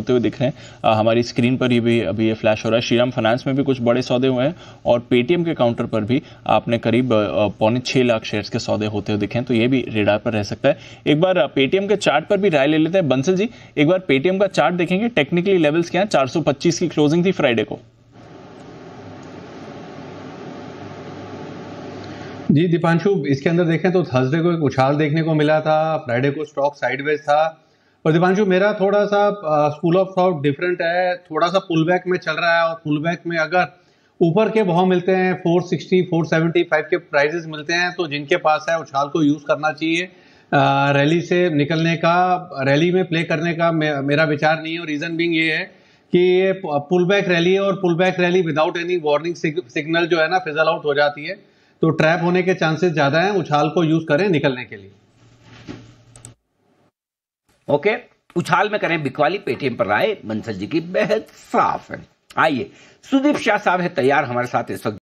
होते हुए दिख रहे हैं हमारी स्क्रीन पर ही भी अभी ये फ्लैश हो रहा है श्रीराम फाइनेंस में भी कुछ बड़े सौदे हुए हैं और पेटीएम के काउंटर पर भी आपने करीब पौने छः लाख शेयर्स के सौदे होते हुए दिखे हैं तो ये भी रेडार पर रह सकता है एक बार पेटीएम के चार्ट पर भी राय ले लेते हैं बंसल जी एक बार पेटीएम का चार्ट देखेंगे टेक्निकली लेवल्स क्या है चार की क्लोजिंग थी फ्राइडे को जी दीपांशु इसके अंदर देखें तो थर्सडे को एक उछाल देखने को मिला था फ्राइडे को स्टॉक साइडवेज था और दीपांशु मेरा थोड़ा सा स्कूल ऑफ थॉट डिफरेंट है थोड़ा सा पुल बैक में चल रहा है और पुल बैक में अगर ऊपर के भाव मिलते हैं 460, 475 के प्राइजेस मिलते हैं तो जिनके पास है उछाल को यूज़ करना चाहिए रैली से निकलने का रैली में प्ले करने का मेरा विचार नहीं है और रीज़न बिंग ये है कि ये पुल बैक रैली है और pull back rally without any warning signal जो है ना फिजल आउट हो जाती है तो ट्रैप होने के चांसेस ज़्यादा हैं उछाल को यूज़ करें निकलने के लिए ओके उछाल में करें बिकवाली पेटीएम पर राय बंसल जी की बेहद साफ है आइए सुदीप शाह साहब है तैयार हमारे साथ इस वक्त